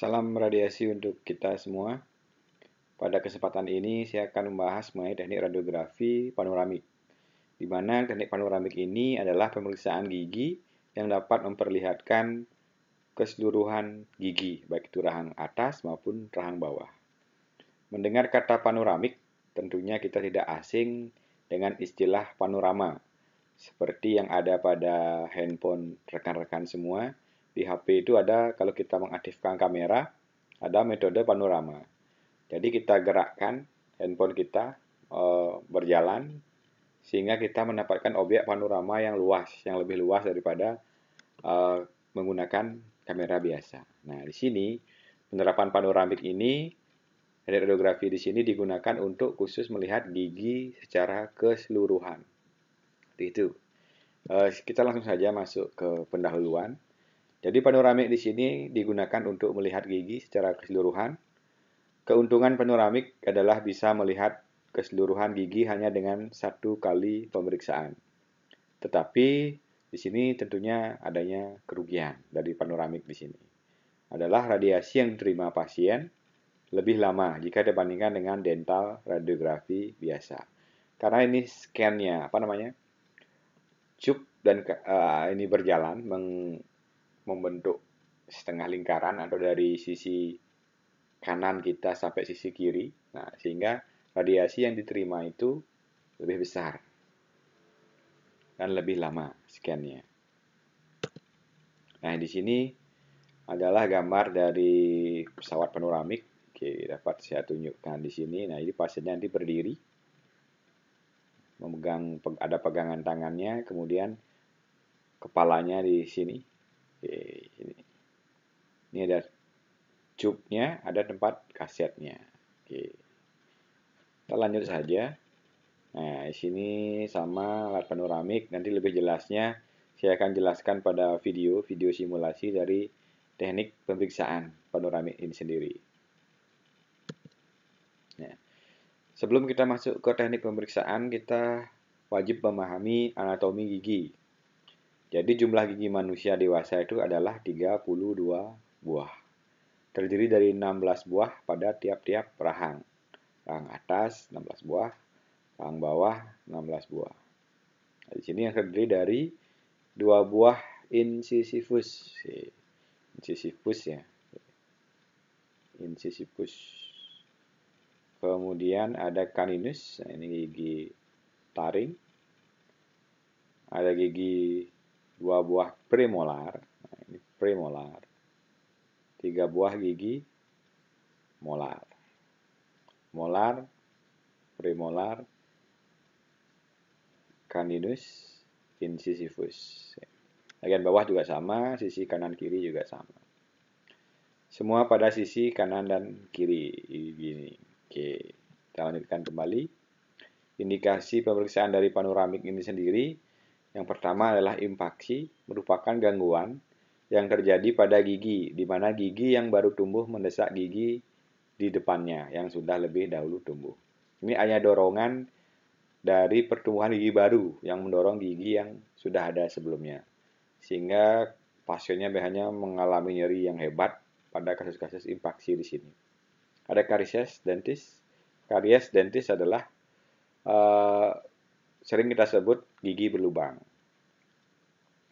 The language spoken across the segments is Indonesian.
Salam radiasi untuk kita semua. Pada kesempatan ini saya akan membahas mengenai teknik radiografi panoramik. Di mana teknik panoramik ini adalah pemeriksaan gigi yang dapat memperlihatkan keseluruhan gigi, baik itu rahang atas maupun rahang bawah. Mendengar kata panoramik, tentunya kita tidak asing dengan istilah panorama, seperti yang ada pada handphone rekan-rekan semua, di HP itu ada kalau kita mengaktifkan kamera, ada metode panorama. Jadi kita gerakkan handphone kita e, berjalan sehingga kita mendapatkan objek panorama yang luas, yang lebih luas daripada e, menggunakan kamera biasa. Nah, di sini penerapan panoramik ini radiografi di sini digunakan untuk khusus melihat gigi secara keseluruhan. itu. Eh, kita langsung saja masuk ke pendahuluan. Jadi panoramik di sini digunakan untuk melihat gigi secara keseluruhan. Keuntungan panoramik adalah bisa melihat keseluruhan gigi hanya dengan satu kali pemeriksaan. Tetapi di sini tentunya adanya kerugian dari panoramik di sini. Adalah radiasi yang diterima pasien lebih lama jika dibandingkan dengan dental radiografi biasa. Karena ini scan-nya apa namanya? Cuk dan uh, ini berjalan meng, membentuk setengah lingkaran atau dari sisi kanan kita sampai sisi kiri. Nah, sehingga radiasi yang diterima itu lebih besar dan lebih lama scannya. Nah, di sini adalah gambar dari pesawat panoramik. Oke, dapat saya tunjukkan di sini. Nah, ini pasiennya nanti berdiri. Memegang ada pegangan tangannya, kemudian kepalanya di sini ini, ini ada cupnya, ada tempat kasetnya. Oke. Kita lanjut saja. Nah, di sini sama alat panoramik. Nanti lebih jelasnya saya akan jelaskan pada video, video simulasi dari teknik pemeriksaan panoramik ini sendiri. Nah, sebelum kita masuk ke teknik pemeriksaan, kita wajib memahami anatomi gigi. Jadi jumlah gigi manusia dewasa itu adalah 32 buah. Terdiri dari 16 buah pada tiap-tiap rahang. Rahang atas 16 buah, rahang bawah 16 buah. Nah, di sini yang terdiri dari dua buah incisivus. Incisivus ya. Incisivus. Kemudian ada caninus, nah, ini gigi taring. Ada gigi dua buah premolar, nah ini premolar, tiga buah gigi molar, molar, premolar, caninus, incisivus. Bagian bawah juga sama, sisi kanan kiri juga sama. Semua pada sisi kanan dan kiri Ini, Oke, kita lanjutkan kembali. Indikasi pemeriksaan dari panoramik ini sendiri yang pertama adalah impaksi, merupakan gangguan yang terjadi pada gigi, di mana gigi yang baru tumbuh mendesak gigi di depannya yang sudah lebih dahulu tumbuh. Ini hanya dorongan dari pertumbuhan gigi baru yang mendorong gigi yang sudah ada sebelumnya. Sehingga pasiennya biasanya mengalami nyeri yang hebat pada kasus-kasus impaksi di sini. Ada karies dentis. Karies dentis adalah uh, sering kita sebut gigi berlubang.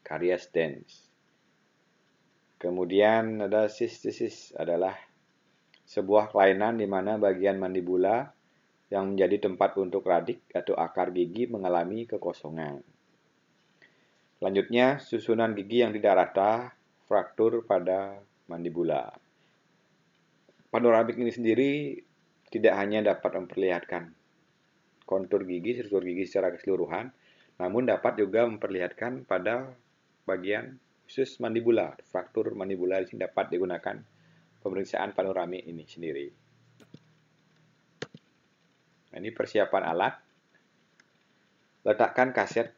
Karies dens. Kemudian ada sistisis adalah sebuah kelainan di mana bagian mandibula yang menjadi tempat untuk radik atau akar gigi mengalami kekosongan. Selanjutnya, susunan gigi yang tidak rata fraktur pada mandibula. Panoramik ini sendiri tidak hanya dapat memperlihatkan kontur gigi, struktur gigi secara keseluruhan, namun dapat juga memperlihatkan pada bagian khusus mandibula, fraktur mandibula di sini dapat digunakan pemeriksaan panoramik ini sendiri. Nah, ini persiapan alat. Letakkan kaset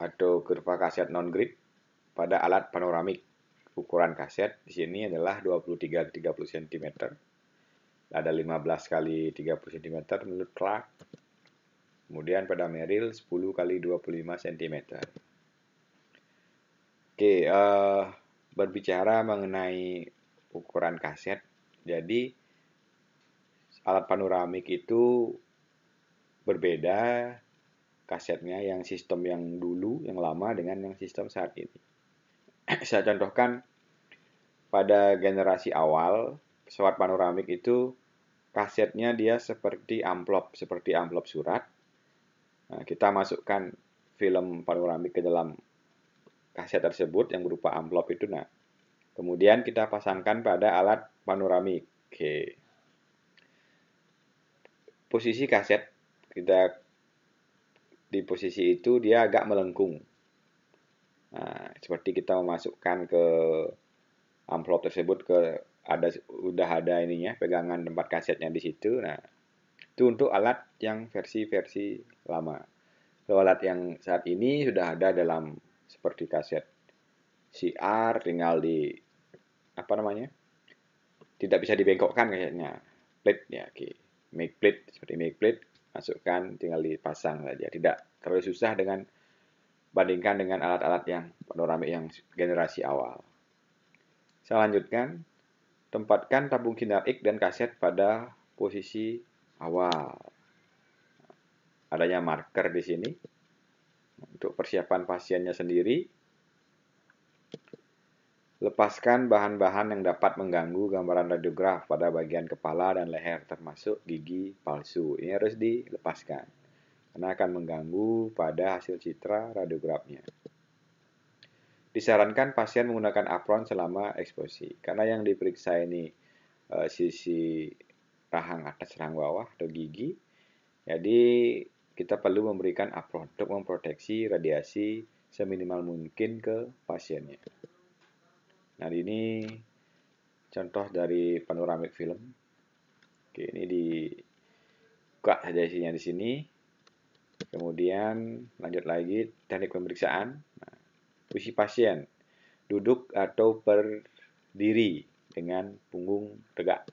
atau kurva kaset non grip pada alat panoramik. Ukuran kaset di sini adalah 23-30 cm ada 15 kali 30 cm menurut Clark. Kemudian pada Merrill 10 kali 25 cm. Oke, uh, berbicara mengenai ukuran kaset, jadi alat panoramik itu berbeda kasetnya yang sistem yang dulu, yang lama dengan yang sistem saat ini. Saya contohkan pada generasi awal pesawat panoramik itu Kasetnya dia seperti amplop, seperti amplop surat. Nah, kita masukkan film panoramik ke dalam kaset tersebut yang berupa amplop itu. Nah, kemudian kita pasangkan pada alat panoramik. Oke. Posisi kaset kita di posisi itu dia agak melengkung. Nah, seperti kita memasukkan ke amplop tersebut ke ada udah ada ininya pegangan tempat kasetnya di situ nah itu untuk alat yang versi-versi lama kalau alat yang saat ini sudah ada dalam seperti kaset CR tinggal di apa namanya tidak bisa dibengkokkan kayaknya plate ya oke make plate seperti make plate masukkan tinggal dipasang saja tidak terlalu susah dengan bandingkan dengan alat-alat yang panoramik yang generasi awal saya lanjutkan Tempatkan tabung X dan kaset pada posisi awal. Adanya marker di sini untuk persiapan pasiennya sendiri. Lepaskan bahan-bahan yang dapat mengganggu gambaran radiograf pada bagian kepala dan leher termasuk gigi palsu. Ini harus dilepaskan karena akan mengganggu pada hasil citra radiografnya disarankan pasien menggunakan apron selama eksposi karena yang diperiksa ini e, sisi rahang atas rahang bawah atau gigi jadi kita perlu memberikan apron untuk memproteksi radiasi seminimal mungkin ke pasiennya nah ini contoh dari panoramic film oke ini di buka saja isinya di sini kemudian lanjut lagi teknik pemeriksaan nah, posisi pasien, duduk atau berdiri dengan punggung tegak.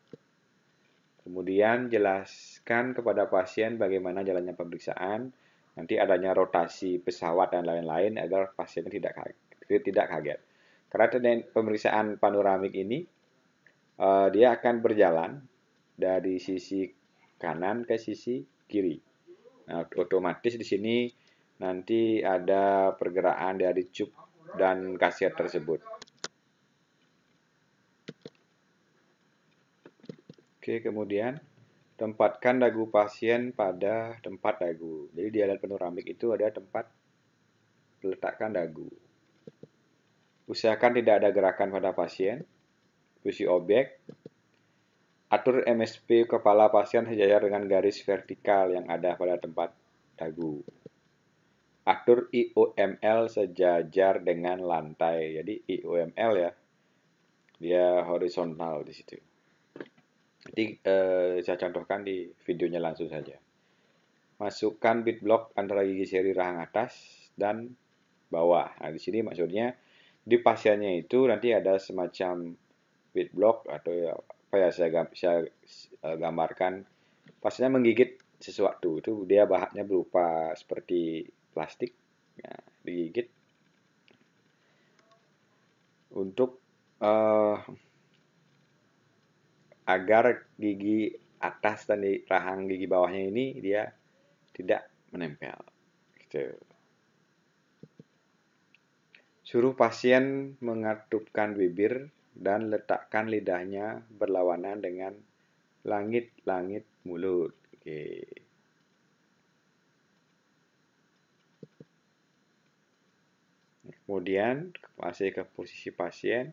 Kemudian jelaskan kepada pasien bagaimana jalannya pemeriksaan, nanti adanya rotasi pesawat dan lain-lain agar pasien tidak kaget, tidak kaget. Karena pemeriksaan panoramik ini eh, dia akan berjalan dari sisi kanan ke sisi kiri. Nah, otomatis di sini nanti ada pergerakan dari cup dan khasiat tersebut. Oke, kemudian tempatkan dagu pasien pada tempat dagu. Jadi di alat panoramik itu ada tempat letakkan dagu. Usahakan tidak ada gerakan pada pasien. Posisi objek. Atur MSP kepala pasien sejajar dengan garis vertikal yang ada pada tempat dagu atur ioml sejajar dengan lantai. Jadi ioml ya, dia horizontal di situ. Jadi eh, saya contohkan di videonya langsung saja. Masukkan bit block antara gigi seri rahang atas dan bawah. Nah, di sini maksudnya di pasiennya itu nanti ada semacam bit block atau ya, apa ya saya, saya eh, gambarkan pasiennya menggigit sesuatu itu dia bahannya berupa seperti plastik ya, digigit untuk uh, agar gigi atas dan di rahang gigi bawahnya ini dia tidak menempel gitu suruh pasien mengatupkan bibir dan letakkan lidahnya berlawanan dengan langit-langit mulut. Oke. Gitu. Okay. Kemudian masih ke posisi pasien,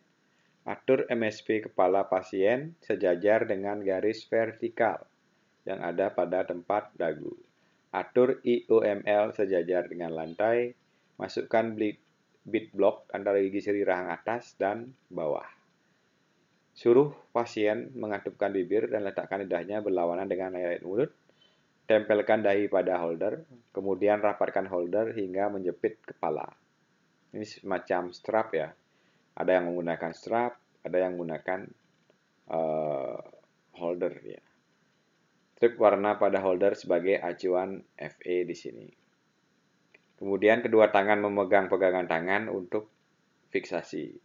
atur MSP kepala pasien sejajar dengan garis vertikal yang ada pada tempat dagu. Atur IOML sejajar dengan lantai, masukkan bit block antara gigi seri rahang atas dan bawah. Suruh pasien mengatupkan bibir dan letakkan lidahnya berlawanan dengan layar mulut. Tempelkan dahi pada holder, kemudian rapatkan holder hingga menjepit kepala ini semacam strap ya. Ada yang menggunakan strap, ada yang menggunakan uh, holder ya. Trip warna pada holder sebagai acuan FE di sini. Kemudian kedua tangan memegang pegangan tangan untuk fiksasi.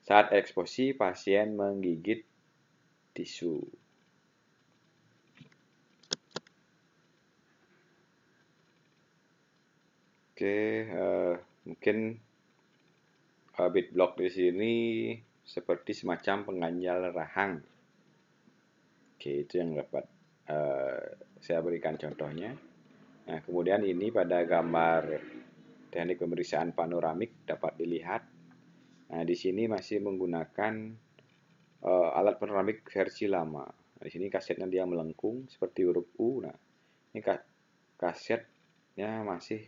Saat eksposi, pasien menggigit tisu. Oke, uh, mungkin Bit block di sini seperti semacam pengganjal rahang. Oke, itu yang dapat uh, saya berikan contohnya. Nah, kemudian ini pada gambar teknik pemeriksaan panoramik dapat dilihat. Nah, di sini masih menggunakan uh, alat panoramik versi lama. Nah, di sini kasetnya dia melengkung seperti huruf U. Nah, ini kasetnya masih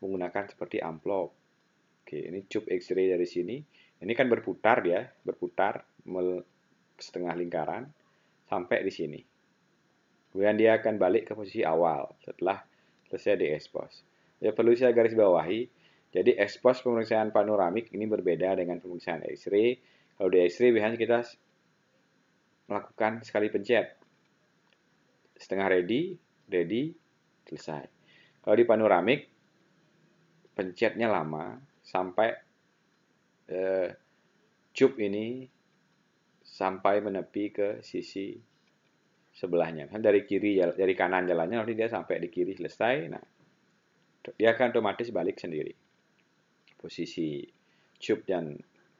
menggunakan seperti amplop. Oke, ini cup X-ray dari sini. Ini kan berputar dia, berputar setengah lingkaran sampai di sini. Kemudian dia akan balik ke posisi awal setelah selesai di diekspos. Ya perlu saya garis bawahi, jadi ekspos pemeriksaan panoramik ini berbeda dengan pemeriksaan X-ray. Kalau di X-ray biasanya kita melakukan sekali pencet. Setengah ready, ready, selesai. Kalau di panoramik, pencetnya lama, sampai eh, cup ini sampai menepi ke sisi sebelahnya. Kan dari kiri dari kanan jalannya nanti dia sampai di kiri selesai. Nah, dia akan otomatis balik sendiri. Posisi cup dan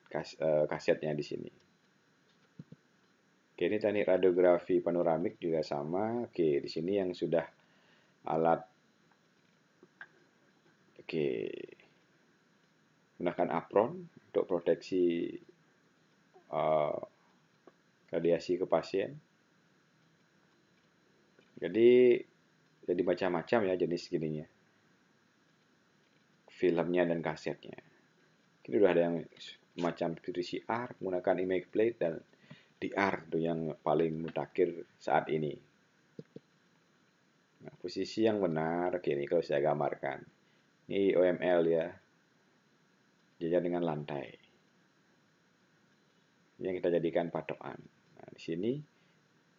kas, eh, kasetnya di sini. Oke, ini teknik radiografi panoramik juga sama. Oke, di sini yang sudah alat Oke. Gunakan apron untuk proteksi uh, radiasi ke pasien. Jadi jadi macam-macam ya jenis gininya. Filmnya dan kasetnya. Ini sudah ada yang macam PCR menggunakan image plate dan DR itu yang paling mutakhir saat ini. Nah, posisi yang benar, gini kalau saya gambarkan. Ini OML ya, Jajar dengan lantai. Yang kita jadikan patokan. Nah, di sini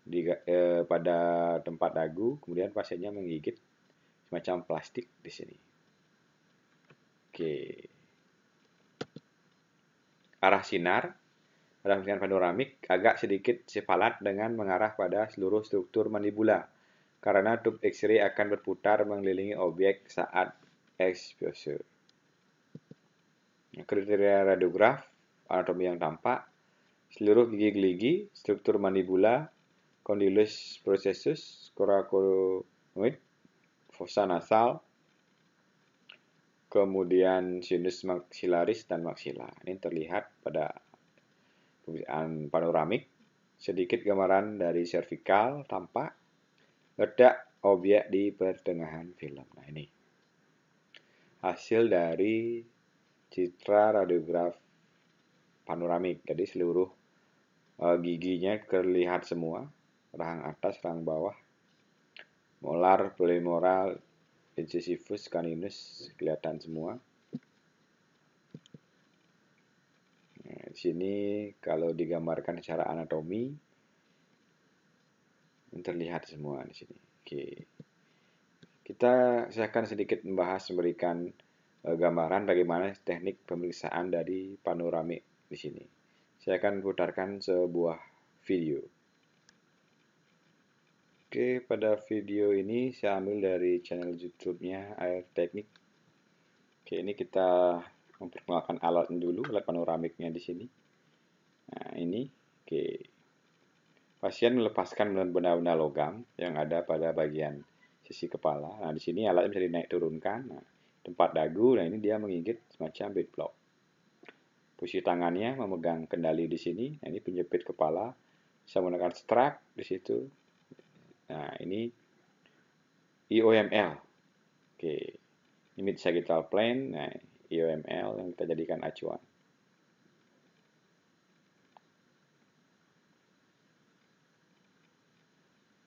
di, eh, pada tempat dagu, kemudian pasiennya menggigit semacam plastik di sini. Oke. Arah sinar, arah sinar panoramik agak sedikit sepalat dengan mengarah pada seluruh struktur mandibula karena tube X-ray akan berputar mengelilingi objek saat exposure. Ya, kriteria radiograf, anatomi yang tampak, seluruh gigi geligi, struktur mandibula, condylus processus, coracoid, fossa nasal, kemudian sinus maxillaris dan maxilla. Ini terlihat pada pemeriksaan panoramik. Sedikit gambaran dari cervical tampak ledak obyek di pertengahan film. Nah ini hasil dari citra radiograf panoramik. Jadi seluruh uh, giginya terlihat semua, rahang atas, rahang bawah, molar, plemoral, incisivus, caninus kelihatan semua. Nah, di sini kalau digambarkan secara anatomi terlihat semua di sini. Oke. Kita saya akan sedikit membahas memberikan Eh, gambaran bagaimana teknik pemeriksaan dari panoramik di sini. Saya akan putarkan sebuah video. Oke, pada video ini saya ambil dari channel YouTube-nya Air Teknik. Oke, ini kita memperkenalkan alatnya dulu, alat panoramiknya di sini. Nah, ini. Oke. Pasien melepaskan benda-benda logam yang ada pada bagian sisi kepala. Nah, di sini alatnya bisa dinaik turunkan. Nah, tempat dagu. Nah, ini dia menggigit semacam bed block. Posisi tangannya memegang kendali di sini. Nah, ini penjepit kepala. Saya menggunakan strap di situ. Nah, ini IOML. Oke. Ini mid sagittal plane. Nah, IOML yang kita jadikan acuan.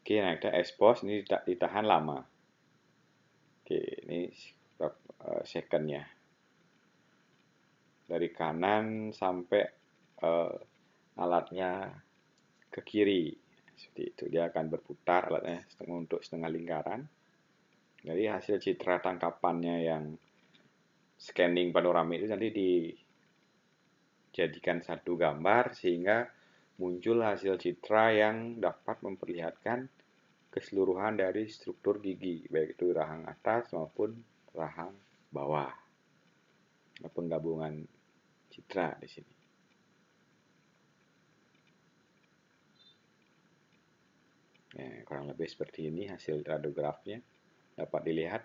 Oke, nah kita expose ini ditahan lama. Oke, ini Eh, secondnya dari kanan sampai uh, alatnya ke kiri seperti itu dia akan berputar alatnya setengah untuk setengah lingkaran Jadi hasil citra tangkapannya yang scanning panoramik itu nanti dijadikan satu gambar sehingga muncul hasil citra yang dapat memperlihatkan keseluruhan dari struktur gigi baik itu rahang atas maupun rahang bawah. Penggabungan citra di sini. Ya, kurang lebih seperti ini hasil radiografnya dapat dilihat.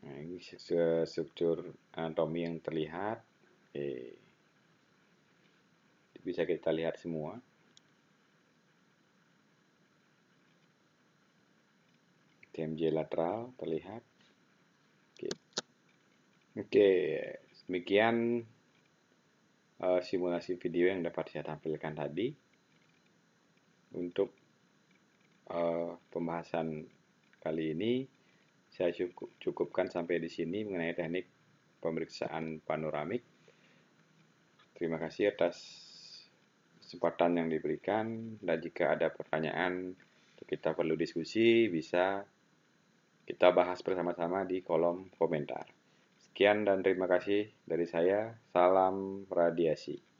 Nah, ini struktur anatomi yang terlihat. Oke. Eh, bisa kita lihat semua. TMJ lateral terlihat. Oke, okay. demikian uh, simulasi video yang dapat saya tampilkan tadi untuk uh, pembahasan kali ini saya cukupkan sampai di sini mengenai teknik pemeriksaan panoramik. Terima kasih atas kesempatan yang diberikan dan jika ada pertanyaan kita perlu diskusi bisa kita bahas bersama-sama di kolom komentar. Sekian dan terima kasih dari saya. Salam radiasi.